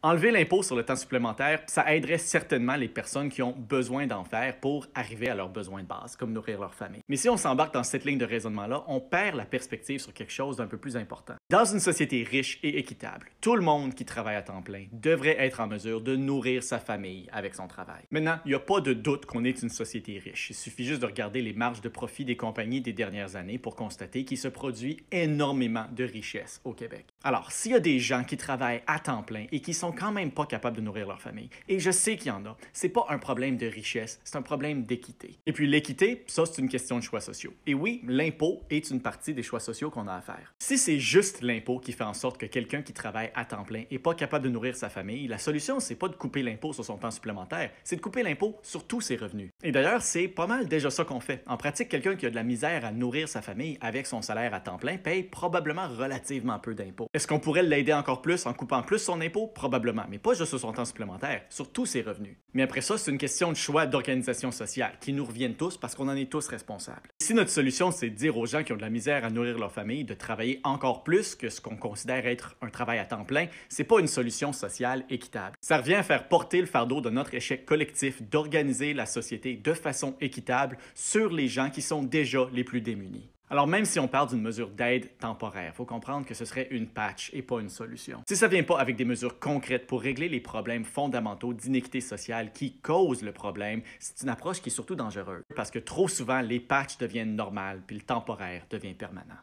Enlever l'impôt sur le temps supplémentaire, ça aiderait certainement les personnes qui ont besoin d'en faire pour arriver à leurs besoins de base, comme nourrir leur famille. Mais si on s'embarque dans cette ligne de raisonnement-là, on perd la perspective sur quelque chose d'un peu plus important. Dans une société riche et équitable, tout le monde qui travaille à temps plein devrait être en mesure de nourrir sa famille avec son travail. Maintenant, il n'y a pas de doute qu'on est une société riche. Il suffit juste de regarder les marges de profit des compagnies des dernières années pour constater qu'il se produit énormément de richesses au Québec. Alors, s'il y a des gens qui travaillent à temps plein et qui sont quand même pas capables de nourrir leur famille. Et je sais qu'il y en a. C'est pas un problème de richesse, c'est un problème d'équité. Et puis l'équité, ça c'est une question de choix sociaux. Et oui, l'impôt est une partie des choix sociaux qu'on a à faire. Si c'est juste l'impôt qui fait en sorte que quelqu'un qui travaille à temps plein est pas capable de nourrir sa famille, la solution c'est pas de couper l'impôt sur son temps supplémentaire, c'est de couper l'impôt sur tous ses revenus. Et d'ailleurs, c'est pas mal déjà ça qu'on fait. En pratique, quelqu'un qui a de la misère à nourrir sa famille avec son salaire à temps plein paye probablement relativement peu d'impôts. Est-ce qu'on pourrait l'aider encore plus en coupant plus son impôt? mais pas juste sur son temps supplémentaire, sur tous ses revenus. Mais après ça, c'est une question de choix d'organisation sociale qui nous reviennent tous parce qu'on en est tous responsables. Si notre solution, c'est de dire aux gens qui ont de la misère à nourrir leur famille de travailler encore plus que ce qu'on considère être un travail à temps plein, c'est pas une solution sociale équitable. Ça revient à faire porter le fardeau de notre échec collectif d'organiser la société de façon équitable sur les gens qui sont déjà les plus démunis. Alors même si on parle d'une mesure d'aide temporaire, il faut comprendre que ce serait une patch et pas une solution. Si ça ne vient pas avec des mesures concrètes pour régler les problèmes fondamentaux d'inéquité sociale qui causent le problème, c'est une approche qui est surtout dangereuse parce que trop souvent les patchs deviennent normales puis le temporaire devient permanent.